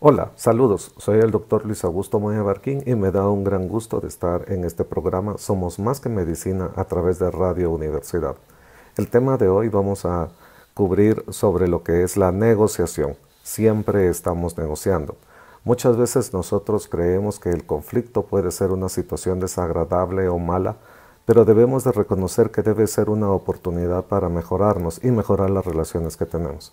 Hola, saludos. Soy el doctor Luis Augusto Moya Barquín y me da un gran gusto de estar en este programa Somos Más que Medicina a través de Radio Universidad. El tema de hoy vamos a cubrir sobre lo que es la negociación. Siempre estamos negociando. Muchas veces nosotros creemos que el conflicto puede ser una situación desagradable o mala, pero debemos de reconocer que debe ser una oportunidad para mejorarnos y mejorar las relaciones que tenemos.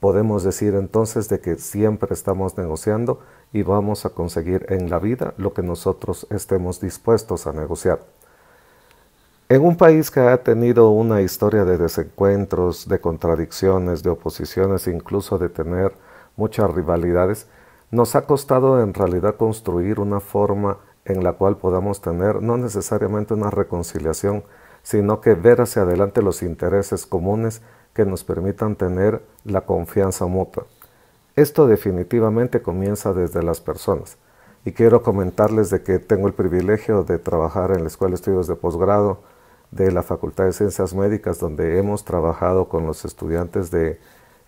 Podemos decir entonces de que siempre estamos negociando y vamos a conseguir en la vida lo que nosotros estemos dispuestos a negociar. En un país que ha tenido una historia de desencuentros, de contradicciones, de oposiciones, incluso de tener muchas rivalidades, nos ha costado en realidad construir una forma en la cual podamos tener no necesariamente una reconciliación, sino que ver hacia adelante los intereses comunes que nos permitan tener la confianza mutua. Esto definitivamente comienza desde las personas. Y quiero comentarles de que tengo el privilegio de trabajar en la Escuela de Estudios de Posgrado de la Facultad de Ciencias Médicas, donde hemos trabajado con los estudiantes de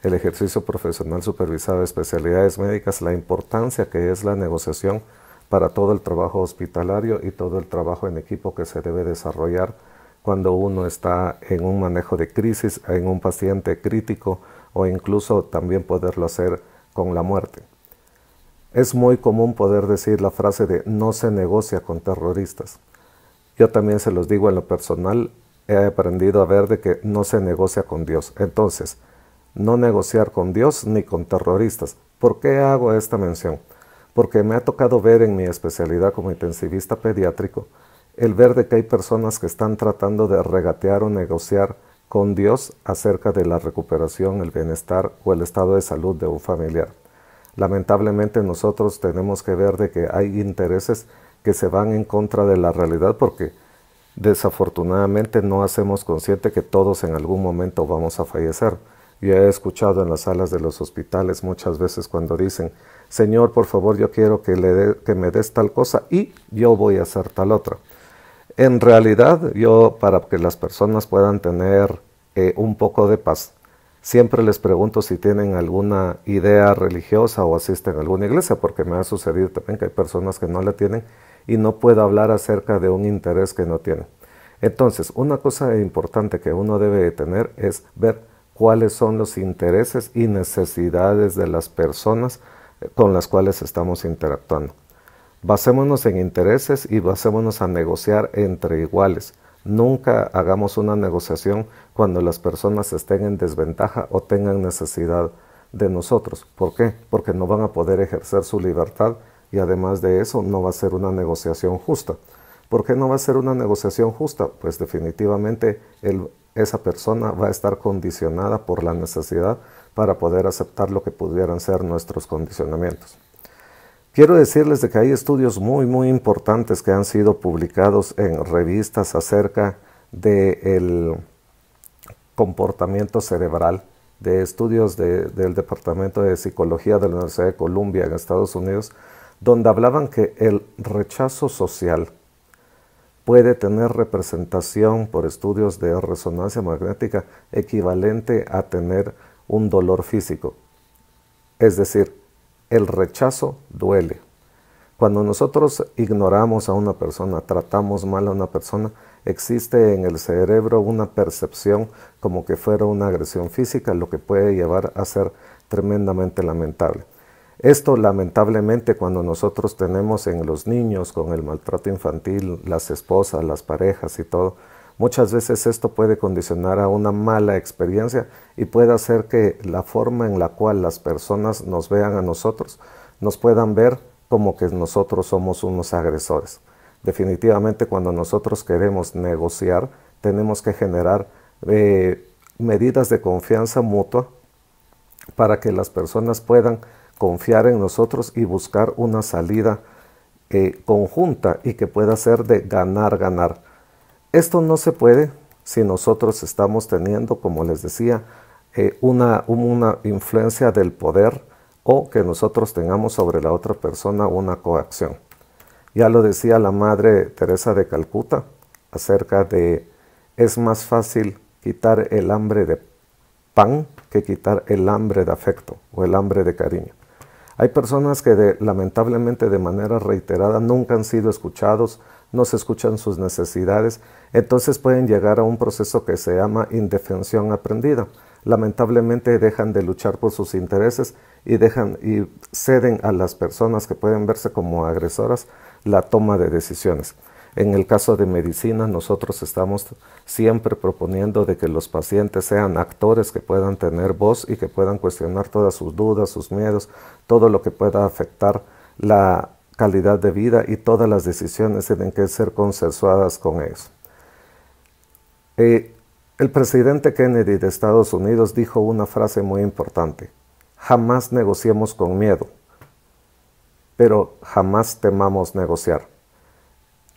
ejercicio profesional supervisado de especialidades médicas, la importancia que es la negociación para todo el trabajo hospitalario y todo el trabajo en equipo que se debe desarrollar cuando uno está en un manejo de crisis, en un paciente crítico o incluso también poderlo hacer con la muerte. Es muy común poder decir la frase de no se negocia con terroristas. Yo también se los digo en lo personal, he aprendido a ver de que no se negocia con Dios. Entonces, no negociar con Dios ni con terroristas. ¿Por qué hago esta mención? porque me ha tocado ver en mi especialidad como intensivista pediátrico el ver de que hay personas que están tratando de regatear o negociar con Dios acerca de la recuperación, el bienestar o el estado de salud de un familiar. Lamentablemente nosotros tenemos que ver de que hay intereses que se van en contra de la realidad porque desafortunadamente no hacemos consciente que todos en algún momento vamos a fallecer. Yo he escuchado en las salas de los hospitales muchas veces cuando dicen, Señor, por favor, yo quiero que, me des tal cosa y yo voy a hacer tal otra. En realidad, yo para que las personas puedan tener eh, un poco de paz, siempre les pregunto si tienen alguna idea religiosa o asisten a alguna iglesia, porque me ha sucedido también que hay personas que no la tienen y no puedo hablar acerca de un interés que no tienen. Entonces, una cosa importante que uno debe tener es ver cuáles son los intereses y necesidades de las personas con las cuales estamos interactuando. Basémonos en intereses y basémonos a negociar entre iguales. Nunca hagamos una negociación cuando las personas estén en desventaja o tengan necesidad de nosotros. ¿Por qué? Porque no van a poder ejercer su libertad y además de eso no va a ser una negociación justa. ¿Por qué no va a ser una negociación justa? Pues definitivamente esa persona va a estar condicionada por la necesidad para poder aceptar lo que pudieran ser nuestros condicionamientos. Quiero decirles de que hay estudios muy muy importantes que han sido publicados en revistas acerca del comportamiento cerebral, de estudios del Departamento de Psicología de la Universidad de Columbia en Estados Unidos, donde hablaban que el rechazo social puede tener representación por estudios de resonancia magnética equivalente a tener un dolor físico. Es decir, el rechazo duele. Cuando nosotros ignoramos a una persona, tratamos mal a una persona, existe en el cerebro una percepción como que fuera una agresión física, lo que puede llevar a ser tremendamente lamentable. Esto lamentablemente cuando nosotros tenemos en los niños con el maltrato infantil, las esposas, las parejas y todo, Muchas veces esto puede condicionar a una mala experiencia y puede hacer que la forma en la cual las personas nos vean a nosotros nos puedan ver como que nosotros somos unos agresores. Definitivamente cuando nosotros queremos negociar tenemos que generar eh, medidas de confianza mutua para que las personas puedan confiar en nosotros y buscar una salida eh, conjunta y que pueda ser de ganar, ganar. Esto no se puede si nosotros estamos teniendo, como les decía, eh, una, una influencia del poder o que nosotros tengamos sobre la otra persona una coacción. Ya lo decía la madre Teresa de Calcuta acerca de es más fácil quitar el hambre de pan que quitar el hambre de afecto o el hambre de cariño. Hay personas que lamentablemente de manera reiterada nunca han sido escuchados, no se escuchan sus necesidades, entonces pueden llegar a un proceso que se llama indefensión aprendida. Lamentablemente dejan de luchar por sus intereses y dejan y ceden a las personas que pueden verse como agresoras la toma de decisiones. En el caso de medicina, nosotros estamos siempre proponiendo de que los pacientes sean actores que puedan tener voz y que puedan cuestionar todas sus dudas, sus miedos, todo lo que pueda afectar la calidad de vida y todas las decisiones tienen que ser consensuadas con ellos. Eh, el presidente Kennedy de Estados Unidos dijo una frase muy importante, jamás negociemos con miedo, pero jamás temamos negociar.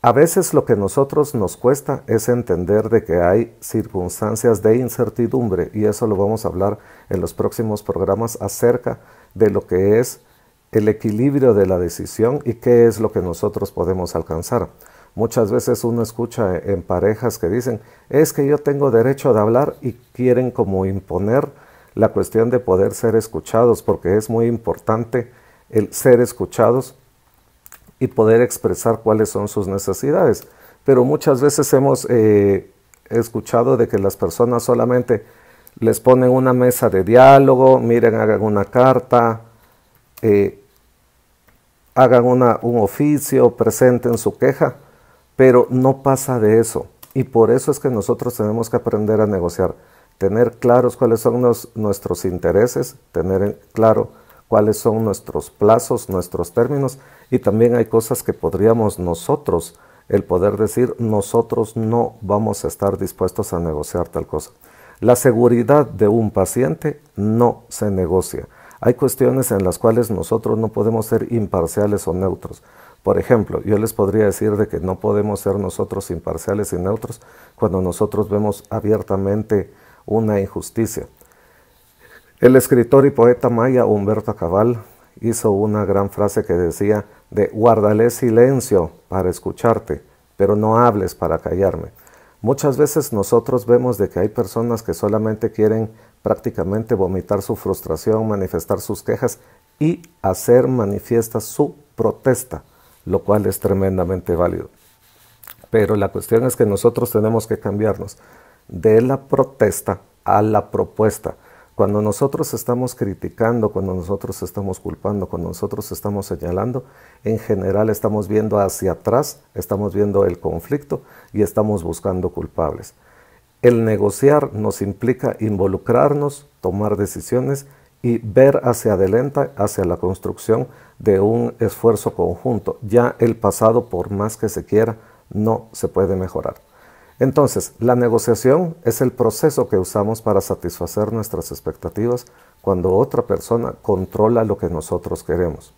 A veces lo que a nosotros nos cuesta es entender de que hay circunstancias de incertidumbre y eso lo vamos a hablar en los próximos programas acerca de lo que es el equilibrio de la decisión y qué es lo que nosotros podemos alcanzar. Muchas veces uno escucha en parejas que dicen, es que yo tengo derecho de hablar y quieren como imponer la cuestión de poder ser escuchados, porque es muy importante el ser escuchados y poder expresar cuáles son sus necesidades. Pero muchas veces hemos eh, escuchado de que las personas solamente les ponen una mesa de diálogo, miren, hagan una carta, eh, hagan un oficio, presenten su queja, pero no pasa de eso. Y por eso es que nosotros tenemos que aprender a negociar, tener claros cuáles son nuestros intereses, tener claro cuáles son nuestros plazos, nuestros términos, y también hay cosas que podríamos nosotros, el poder decir, nosotros no vamos a estar dispuestos a negociar tal cosa. La seguridad de un paciente no se negocia. Hay cuestiones en las cuales nosotros no podemos ser imparciales o neutros. Por ejemplo, yo les podría decir de que no podemos ser nosotros imparciales y neutros cuando nosotros vemos abiertamente una injusticia. El escritor y poeta maya Humberto Cabal hizo una gran frase que decía de guardale silencio para escucharte, pero no hables para callarme. Muchas veces nosotros vemos de que hay personas que solamente quieren prácticamente vomitar su frustración, manifestar sus quejas y hacer manifiesta su protesta, lo cual es tremendamente válido. Pero la cuestión es que nosotros tenemos que cambiarnos de la protesta a la propuesta. Cuando nosotros estamos criticando, cuando nosotros estamos culpando, cuando nosotros estamos señalando, en general estamos viendo hacia atrás, estamos viendo el conflicto y estamos buscando culpables. El negociar nos implica involucrarnos, tomar decisiones y ver hacia adelante, hacia la construcción de un esfuerzo conjunto. Ya el pasado, por más que se quiera, no se puede mejorar. Entonces, la negociación es el proceso que usamos para satisfacer nuestras expectativas cuando otra persona controla lo que nosotros queremos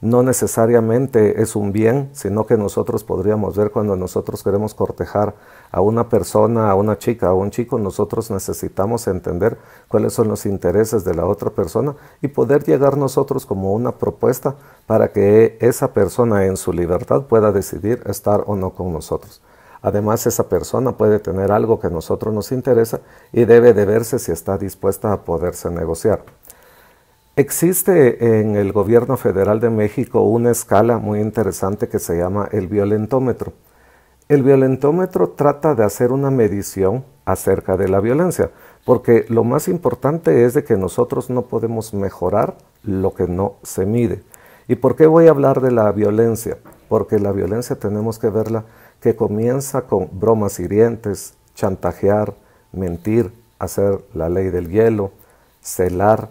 no necesariamente es un bien, sino que nosotros podríamos ver cuando nosotros queremos cortejar a una persona, a una chica, a un chico, nosotros necesitamos entender cuáles son los intereses de la otra persona y poder llegar nosotros como una propuesta para que esa persona en su libertad pueda decidir estar o no con nosotros. Además, esa persona puede tener algo que a nosotros nos interesa y debe de verse si está dispuesta a poderse negociar. Existe en el gobierno federal de México una escala muy interesante que se llama el violentómetro. El violentómetro trata de hacer una medición acerca de la violencia, porque lo más importante es de que nosotros no podemos mejorar lo que no se mide. ¿Y por qué voy a hablar de la violencia? Porque la violencia tenemos que verla que comienza con bromas hirientes, chantajear, mentir, hacer la ley del hielo, celar,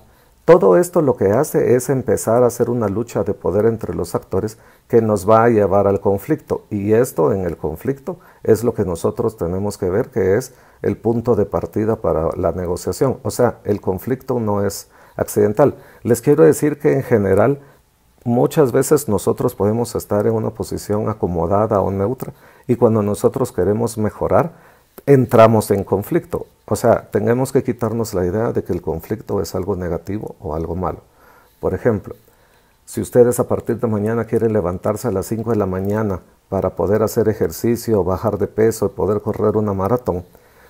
todo esto lo que hace es empezar a hacer una lucha de poder entre los actores que nos va a llevar al conflicto. Y esto en el conflicto es lo que nosotros tenemos que ver que es el punto de partida para la negociación. O sea, el conflicto no es accidental. Les quiero decir que en general muchas veces nosotros podemos estar en una posición acomodada o neutra y cuando nosotros queremos mejorar, entramos en conflicto. O sea, tenemos que quitarnos la idea de que el conflicto es algo negativo o algo malo. Por ejemplo, si ustedes a partir de mañana quieren levantarse a las 5 de la mañana para poder hacer ejercicio, bajar de peso y poder correr una maratón,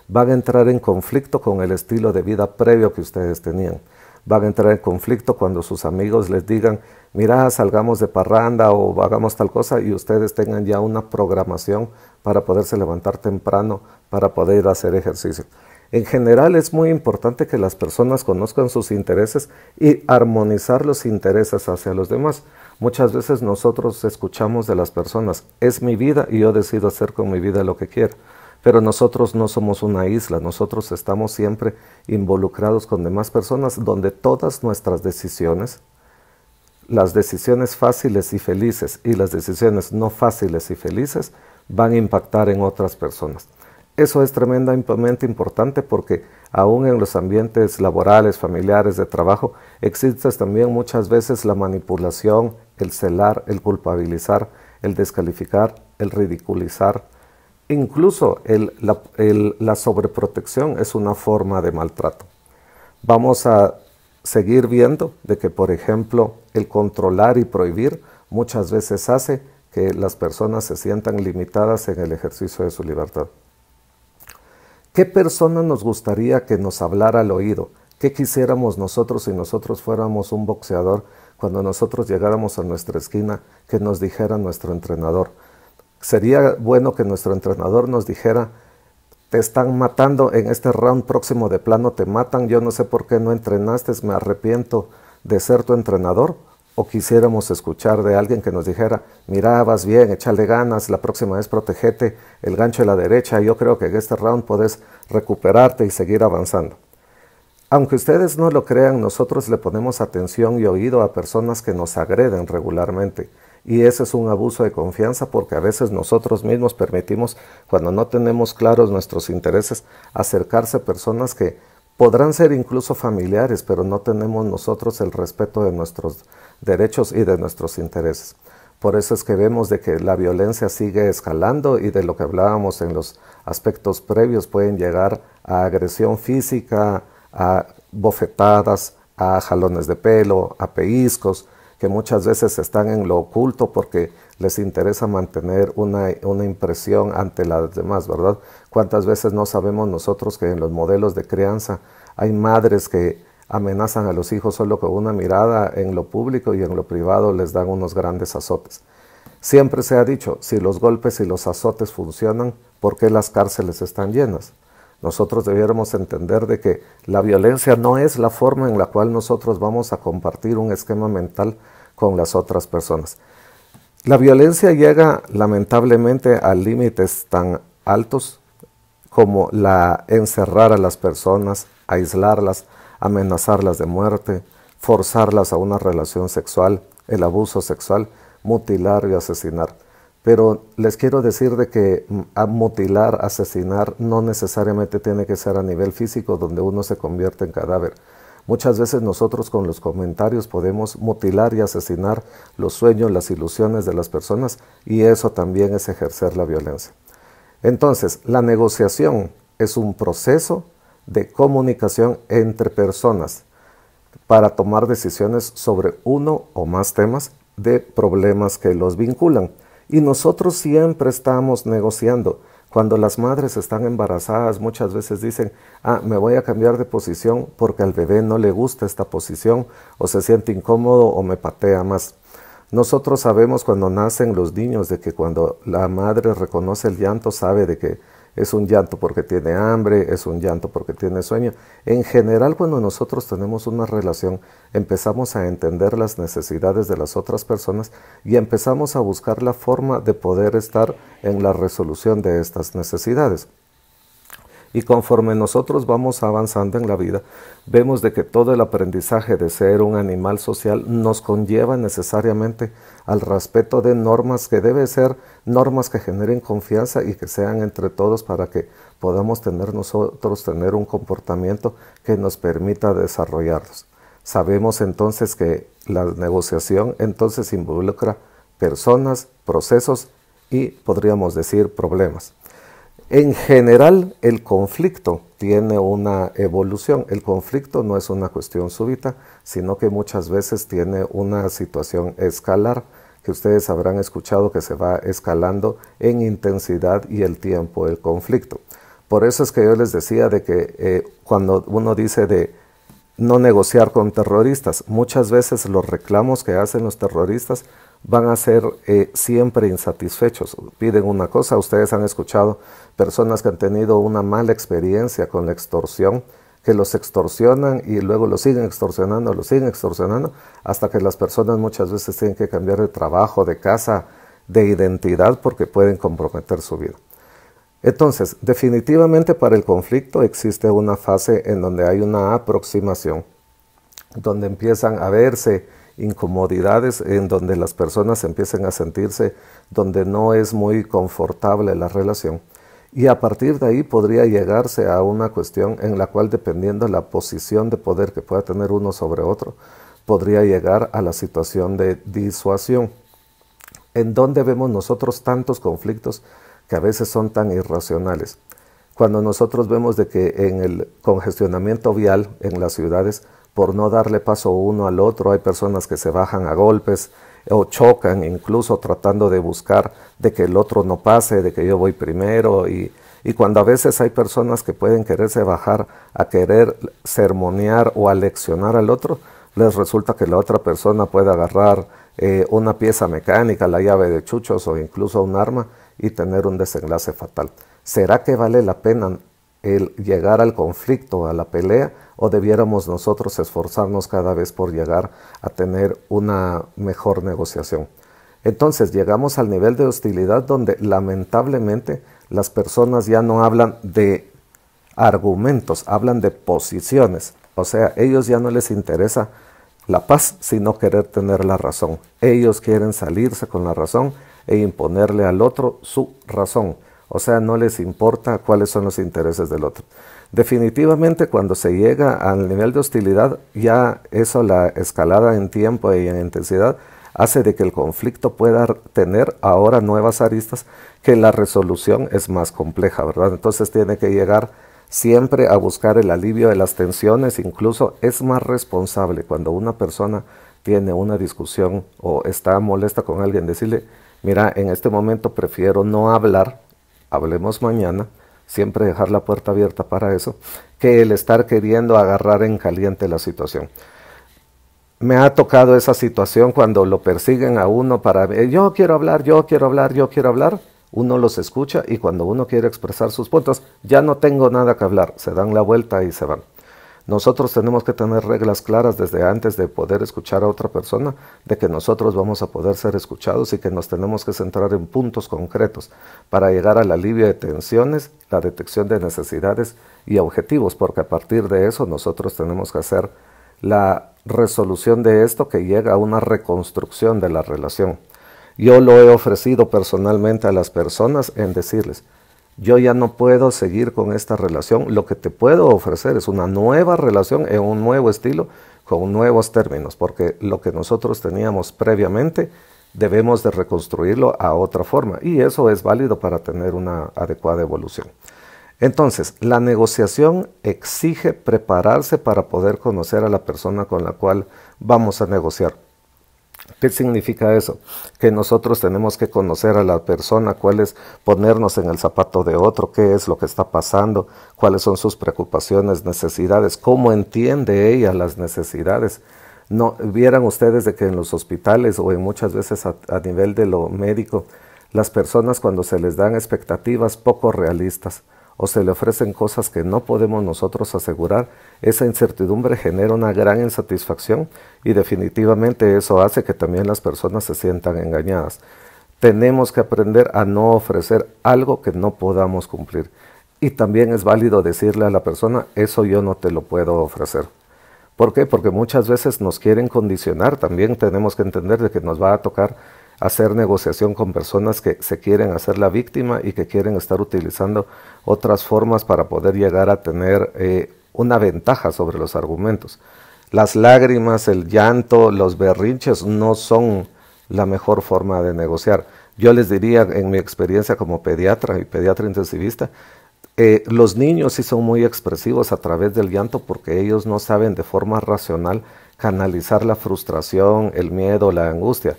van a entrar en conflicto con el estilo de vida previo que ustedes tenían. Van a entrar en conflicto cuando sus amigos les digan, mira, salgamos de parranda o hagamos tal cosa y ustedes tengan ya una programación para poderse levantar temprano, para poder hacer ejercicio. En general es muy importante que las personas conozcan sus intereses y armonizar los intereses hacia los demás. Muchas veces nosotros escuchamos de las personas, es mi vida y yo decido hacer con mi vida lo que quiero. Pero nosotros no somos una isla, nosotros estamos siempre involucrados con demás personas donde todas nuestras decisiones, las decisiones fáciles y felices y las decisiones no fáciles y felices, van a impactar en otras personas. Eso es tremendamente importante porque aún en los ambientes laborales, familiares, de trabajo, existe también muchas veces la manipulación, el celar, el culpabilizar, el descalificar, el ridiculizar. Incluso la, la sobreprotección es una forma de maltrato. Vamos a seguir viendo de que, por ejemplo, el controlar y prohibir muchas veces hace que las personas se sientan limitadas en el ejercicio de su libertad. ¿Qué persona nos gustaría que nos hablara al oído? ¿Qué quisiéramos nosotros si nosotros fuéramos un boxeador cuando nosotros llegáramos a nuestra esquina que nos dijera nuestro entrenador? Sería bueno que nuestro entrenador nos dijera, te están matando en este round próximo de plano, te matan, yo no sé por qué no entrenaste, me arrepiento de ser tu entrenador o quisiéramos escuchar de alguien que nos dijera, mira, vas bien, échale ganas, la próxima vez protegete el gancho de la derecha, yo creo que en este round puedes recuperarte y seguir avanzando. Aunque ustedes no lo crean, nosotros le ponemos atención y oído a personas que nos agreden regularmente. Y ese es un abuso de confianza porque a veces nosotros mismos permitimos, cuando no tenemos claros nuestros intereses, acercarse a personas que podrán ser incluso familiares, pero no tenemos nosotros el respeto de nuestros derechos y de nuestros intereses. Por eso es que vemos de que la violencia sigue escalando y de lo que hablábamos en los aspectos previos pueden llegar a agresión física, a bofetadas, a jalones de pelo, a pellizcos, que muchas veces están en lo oculto porque les interesa mantener una, una impresión ante las demás, ¿verdad? ¿Cuántas veces no sabemos nosotros que en los modelos de crianza hay madres que amenazan a los hijos solo con una mirada en lo público y en lo privado les dan unos grandes azotes. Siempre se ha dicho, si los golpes y los azotes funcionan, ¿por qué las cárceles están llenas? Nosotros debiéramos entender de que la violencia no es la forma en la cual nosotros vamos a compartir un esquema mental con las otras personas. La violencia llega lamentablemente a límites tan altos como la encerrar a las personas, aislarlas, amenazarlas de muerte, forzarlas a una relación sexual, el abuso sexual, mutilar y asesinar. Pero les quiero decir de que mm, mutilar, asesinar no necesariamente tiene que ser a nivel físico donde uno se convierte en cadáver. Muchas veces nosotros con los comentarios podemos mutilar y asesinar los sueños, las ilusiones de las personas y eso también es ejercer la violencia. Entonces, la negociación es un proceso de comunicación entre personas para tomar decisiones sobre uno o más temas de problemas que los vinculan. Y nosotros siempre estamos negociando. Cuando las madres están embarazadas, muchas veces dicen, ah, me voy a cambiar de posición porque al bebé no le gusta esta posición o se siente incómodo o me patea más. Nosotros sabemos cuando nacen los niños de que cuando la madre reconoce el llanto sabe de que es un llanto porque tiene hambre, es un llanto porque tiene sueño. En general, cuando nosotros tenemos una relación, empezamos a entender las necesidades de las otras personas y empezamos a buscar la forma de poder estar en la resolución de estas necesidades. Y conforme nosotros vamos avanzando en la vida, vemos de que todo el aprendizaje de ser un animal social nos conlleva necesariamente al respeto de normas que deben ser normas que generen confianza y que sean entre todos para que podamos tener nosotros tener un comportamiento que nos permita desarrollarlos. Sabemos entonces que la negociación entonces involucra personas, procesos y podríamos decir problemas. En general, el conflicto tiene una evolución. El conflicto no es una cuestión súbita, sino que muchas veces tiene una situación escalar, que ustedes habrán escuchado que se va escalando en intensidad y el tiempo del conflicto. Por eso es que yo les decía de que eh, cuando uno dice de no negociar con terroristas, muchas veces los reclamos que hacen los terroristas van a ser eh, siempre insatisfechos. Piden una cosa, ustedes han escuchado personas que han tenido una mala experiencia con la extorsión, que los extorsionan y luego los siguen extorsionando, los siguen extorsionando, hasta que las personas muchas veces tienen que cambiar de trabajo, de casa, de identidad, porque pueden comprometer su vida. Entonces, definitivamente para el conflicto existe una fase en donde hay una aproximación, donde empiezan a verse incomodidades en donde las personas empiecen a sentirse donde no es muy confortable la relación. Y a partir de ahí podría llegarse a una cuestión en la cual dependiendo la posición de poder que pueda tener uno sobre otro, podría llegar a la situación de disuasión. En donde vemos nosotros tantos conflictos que a veces son tan irracionales. Cuando nosotros vemos de que en el congestionamiento vial en las ciudades por no darle paso uno al otro, hay personas que se bajan a golpes o chocan incluso tratando de buscar de que el otro no pase, de que yo voy primero y, cuando a veces hay personas que pueden quererse bajar a querer sermonear o aleccionar leccionar al otro, les resulta que la otra persona puede agarrar eh, una pieza mecánica, la llave de chuchos o incluso un arma y tener un desenlace fatal. ¿Será que vale la pena el llegar al conflicto, a la pelea, o debiéramos nosotros esforzarnos cada vez por llegar a tener una mejor negociación. Entonces llegamos al nivel de hostilidad donde lamentablemente las personas ya no hablan de argumentos, hablan de posiciones. O sea, ellos ya no les interesa la paz, sino querer tener la razón. Ellos quieren salirse con la razón e imponerle al otro su razón. O sea, no les importa cuáles son los intereses del otro. Definitivamente cuando se llega al nivel de hostilidad, ya eso, la escalada en tiempo y en intensidad, hace de que el conflicto pueda tener ahora nuevas aristas, que la resolución es más compleja, ¿verdad? Entonces tiene que llegar siempre a buscar el alivio de las tensiones, incluso es más responsable cuando una persona tiene una discusión o está molesta con alguien, decirle, mira, en este momento prefiero no hablar, hablemos mañana, siempre dejar la puerta abierta para eso, que el estar queriendo agarrar en caliente la situación. Me ha tocado esa situación cuando lo persiguen a uno para, eh, yo quiero hablar, yo quiero hablar, yo quiero hablar, uno los escucha y cuando uno quiere expresar sus puntos, ya no tengo nada que hablar, se dan la vuelta y se van. Nosotros tenemos que tener reglas claras desde antes de poder escuchar a otra persona, de que nosotros vamos a poder ser escuchados y que nos tenemos que centrar en puntos concretos para llegar al alivio de tensiones, la detección de necesidades y objetivos, porque a partir de eso nosotros tenemos que hacer la resolución de esto que llega a una reconstrucción de la relación. Yo lo he ofrecido personalmente a las personas en decirles, yo ya no puedo seguir con esta relación. Lo que te puedo ofrecer es una nueva relación en un nuevo estilo, con nuevos términos, porque lo que nosotros teníamos previamente debemos de reconstruirlo a otra forma y eso es válido para tener una adecuada evolución. Entonces, la negociación exige prepararse para poder conocer a la persona con la cual vamos a negociar. ¿Qué significa eso? Que nosotros tenemos que conocer a la persona, cuál es ponernos en el zapato de otro, qué es lo que está pasando, cuáles son sus preocupaciones, necesidades, cómo entiende ella las necesidades. No, vieran ustedes de que en los hospitales o en muchas veces a, a nivel de lo médico, las personas cuando se les dan expectativas poco realistas, o se le ofrecen cosas que no podemos nosotros asegurar, esa incertidumbre genera una gran insatisfacción y definitivamente eso hace que también las personas se sientan engañadas. Tenemos que aprender a no ofrecer algo que no podamos cumplir. Y también es válido decirle a la persona, eso yo no te lo puedo ofrecer. ¿Por qué? Porque muchas veces nos quieren condicionar, también tenemos que entender de que nos va a tocar hacer negociación con personas que se quieren hacer la víctima y que quieren estar utilizando otras formas para poder llegar a tener eh, una ventaja sobre los argumentos. Las lágrimas, el llanto, los berrinches no son la mejor forma de negociar. Yo les diría, en mi experiencia como pediatra y pediatra intensivista, eh, los niños sí son muy expresivos a través del llanto porque ellos no saben de forma racional canalizar la frustración, el miedo, la angustia.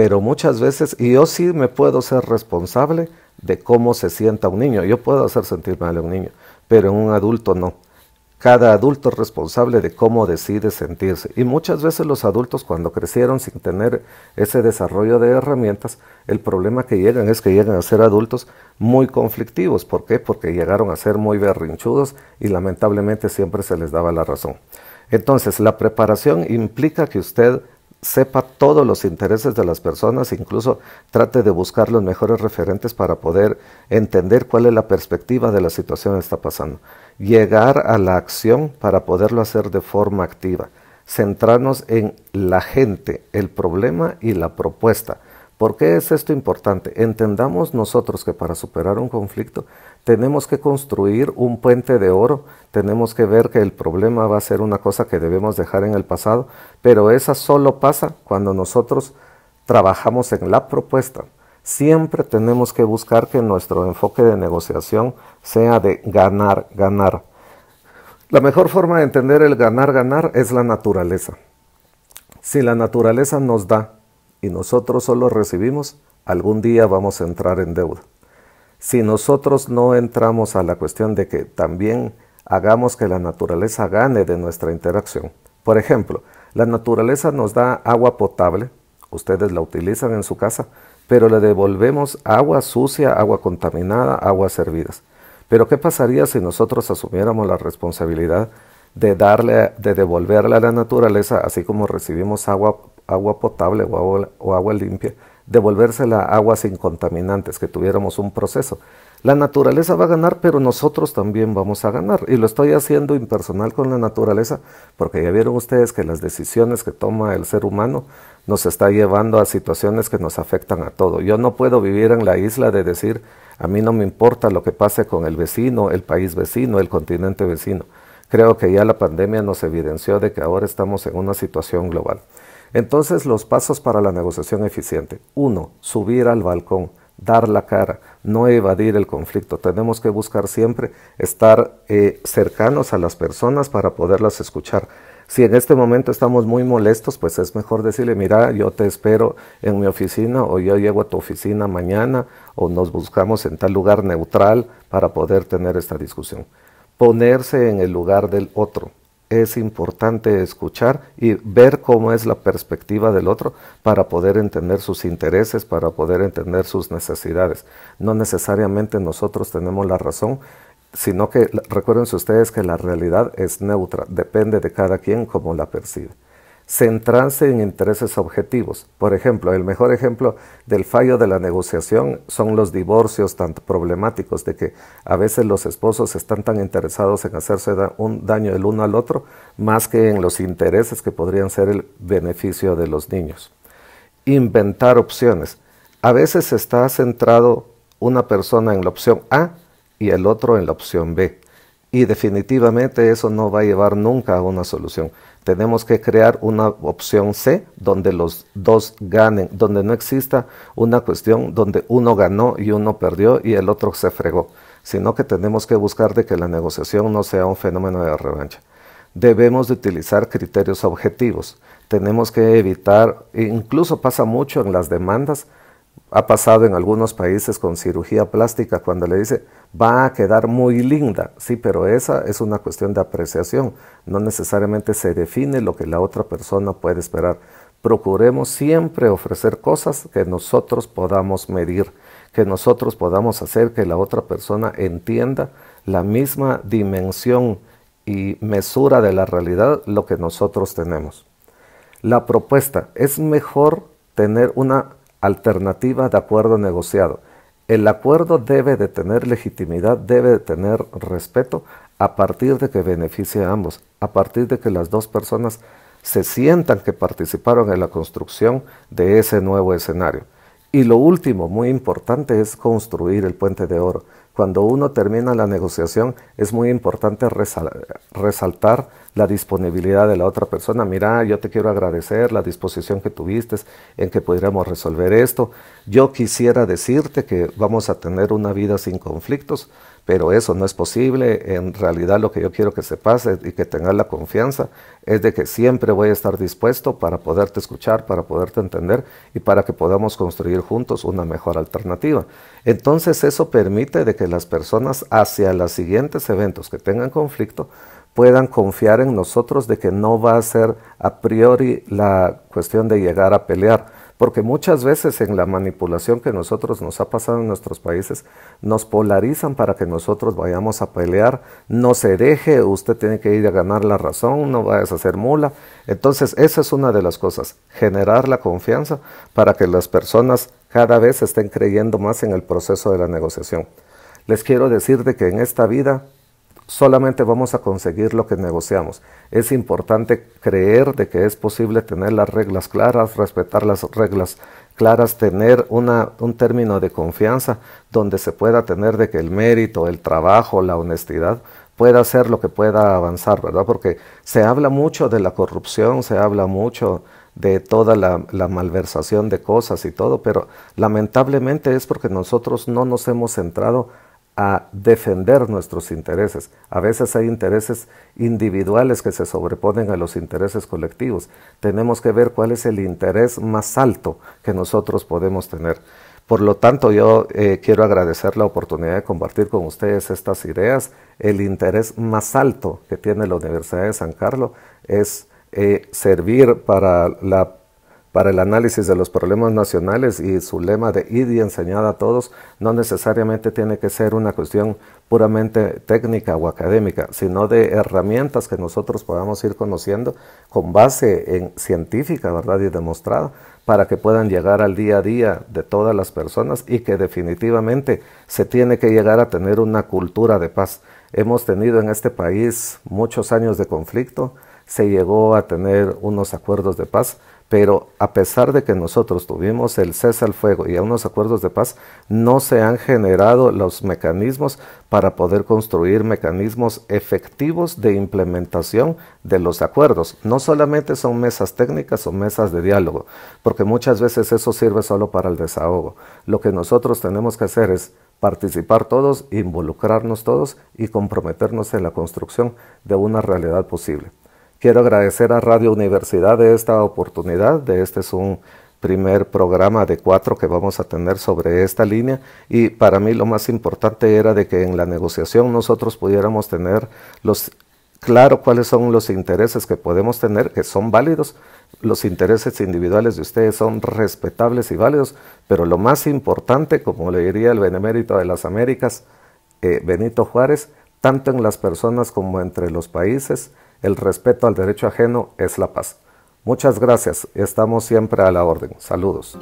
Pero muchas veces, y yo sí me puedo ser responsable de cómo se sienta un niño. Yo puedo hacer sentir mal a un niño, pero en un adulto no. Cada adulto es responsable de cómo decide sentirse. Y muchas veces los adultos cuando crecieron sin tener ese desarrollo de herramientas, el problema que llegan es que llegan a ser adultos muy conflictivos. ¿Por qué? Porque llegaron a ser muy berrinchudos y lamentablemente siempre se les daba la razón. Entonces, la preparación implica que usted sepa todos los intereses de las personas, incluso trate de buscar los mejores referentes para poder entender cuál es la perspectiva de la situación que está pasando. Llegar a la acción para poderlo hacer de forma activa. Centrarnos en la gente, el problema y la propuesta. ¿Por qué es esto importante? Entendamos nosotros que para superar un conflicto tenemos que construir un puente de oro, tenemos que ver que el problema va a ser una cosa que debemos dejar en el pasado, pero esa solo pasa cuando nosotros trabajamos en la propuesta. Siempre tenemos que buscar que nuestro enfoque de negociación sea de ganar, ganar. La mejor forma de entender el ganar, ganar es la naturaleza. Si la naturaleza nos da y nosotros solo recibimos, algún día vamos a entrar en deuda si nosotros no entramos a la cuestión de que también hagamos que la naturaleza gane de nuestra interacción. Por ejemplo, la naturaleza nos da agua potable, ustedes la utilizan en su casa, pero le devolvemos agua sucia, agua contaminada, aguas hervidas. Pero ¿qué pasaría si nosotros asumiéramos la responsabilidad de darle, de devolverle a la naturaleza, así como recibimos agua, agua potable o agua limpia, la agua sin contaminantes, que tuviéramos un proceso. La naturaleza va a ganar, pero nosotros también vamos a ganar. Y lo estoy haciendo impersonal con la naturaleza, porque ya vieron ustedes que las decisiones que toma el ser humano nos está llevando a situaciones que nos afectan a todo. Yo no puedo vivir en la isla de decir, a mí no me importa lo que pase con el vecino, el país vecino, el continente vecino. Creo que ya la pandemia nos evidenció de que ahora estamos en una situación global. Entonces los pasos para la negociación eficiente. Uno, subir al balcón, dar la cara, no evadir el conflicto. Tenemos que buscar siempre estar eh, cercanos a las personas para poderlas escuchar. Si en este momento estamos muy molestos, pues es mejor decirle, mira, yo te espero en mi oficina o yo llego a tu oficina mañana o nos buscamos en tal lugar neutral para poder tener esta discusión. Ponerse en el lugar del otro es importante escuchar y ver cómo es la perspectiva del otro para poder entender sus intereses, para poder entender sus necesidades. No necesariamente nosotros tenemos la razón, sino que recuerden ustedes que la realidad es neutra, depende de cada quien cómo la percibe centrarse en intereses objetivos. Por ejemplo, el mejor ejemplo del fallo de la negociación son los divorcios tan problemáticos, de que a veces los esposos están tan interesados en hacerse un daño el uno al otro, más que en los intereses que podrían ser el beneficio de los niños. Inventar opciones. A veces está centrado una persona en la opción A y el otro en la opción B. Y definitivamente eso no va a llevar nunca a una solución tenemos que crear una opción C donde los dos ganen, donde no exista una cuestión donde uno ganó y uno perdió y el otro se fregó, sino que tenemos que buscar de que la negociación no sea un fenómeno de revancha. Debemos de utilizar criterios objetivos. Tenemos que evitar, e incluso pasa mucho en las demandas, ha pasado en algunos países con cirugía plástica cuando le dice, va a quedar muy linda. Sí, pero esa es una cuestión de apreciación. No necesariamente se define lo que la otra persona puede esperar. Procuremos siempre ofrecer cosas que nosotros podamos medir, que nosotros podamos hacer que la otra persona entienda la misma dimensión y mesura de la realidad lo que nosotros tenemos. La propuesta es mejor tener una alternativa de acuerdo negociado el acuerdo debe de tener legitimidad, debe de tener respeto a partir de que beneficie a ambos, a partir de que las dos personas se sientan que participaron en la construcción de ese nuevo escenario. Y lo último, muy importante, es construir el puente de oro cuando uno termina la negociación, es muy importante resaltar la disponibilidad de la otra persona. Mira, yo te quiero agradecer la disposición que tuviste en que pudiéramos resolver esto. Yo quisiera decirte que vamos a tener una vida sin conflictos, pero eso no es posible. En realidad lo que yo quiero que se pase y que tengas la confianza es de que siempre voy a estar dispuesto para poderte escuchar, para poderte entender y para que podamos construir juntos una mejor alternativa. Entonces eso permite de que las personas hacia los siguientes eventos que tengan conflicto puedan confiar en nosotros de que no va a ser a priori la cuestión de llegar a pelear, porque muchas veces en la manipulación que nosotros nos ha pasado en nuestros países, nos polarizan para que nosotros vayamos a pelear, no se deje, usted tiene que ir a ganar la razón, no vayas a hacer mula. Entonces, esa es una de las cosas, generar la confianza para que las personas cada vez estén creyendo más en el proceso de la negociación. Les quiero decir de que en esta vida solamente vamos a conseguir lo que negociamos. Es importante creer de que es posible tener las reglas claras, respetar las reglas claras, tener una, un término de confianza donde se pueda tener de que el mérito, el trabajo, la honestidad pueda ser lo que pueda avanzar, ¿verdad? Porque se habla mucho de la corrupción, se habla mucho de toda la, malversación de cosas y todo, pero lamentablemente es porque nosotros no nos hemos centrado a defender nuestros intereses. A veces hay intereses individuales que se sobreponen a los intereses colectivos. Tenemos que ver cuál es el interés más alto que nosotros podemos tener. Por lo tanto, yo eh, quiero agradecer la oportunidad de compartir con ustedes estas ideas. El interés más alto que tiene la Universidad de San Carlos es eh, servir para la para el análisis de los problemas nacionales y su lema de id y enseñada a todos no necesariamente tiene que ser una cuestión puramente técnica o académica, sino de herramientas que nosotros podamos ir conociendo con base en científica, ¿verdad? Y demostrada para que puedan llegar al día a día de todas las personas y que definitivamente se tiene que llegar a tener una cultura de paz. Hemos tenido en este país muchos años de conflicto, se llegó a tener unos acuerdos de paz, pero a pesar de que nosotros tuvimos el cese al fuego y a unos acuerdos de paz, no se han generado los mecanismos para poder construir mecanismos efectivos de implementación de los acuerdos. No solamente son mesas técnicas o mesas de diálogo, porque muchas veces eso sirve solo para el desahogo. Lo que nosotros tenemos que hacer es participar todos, involucrarnos todos y comprometernos en la construcción de una realidad posible. Quiero agradecer a Radio Universidad de esta oportunidad, de este es un primer programa de cuatro que vamos a tener sobre esta línea y para mí lo más importante era de que en la negociación nosotros pudiéramos tener los claro cuáles son los intereses que podemos tener, que son válidos. Los intereses individuales de ustedes son respetables y válidos, pero lo más importante, como le diría el benemérito de las Américas, eh, Benito Juárez, tanto en las personas como entre los países, el respeto al derecho ajeno es la paz. Muchas gracias, estamos siempre a la orden. Saludos.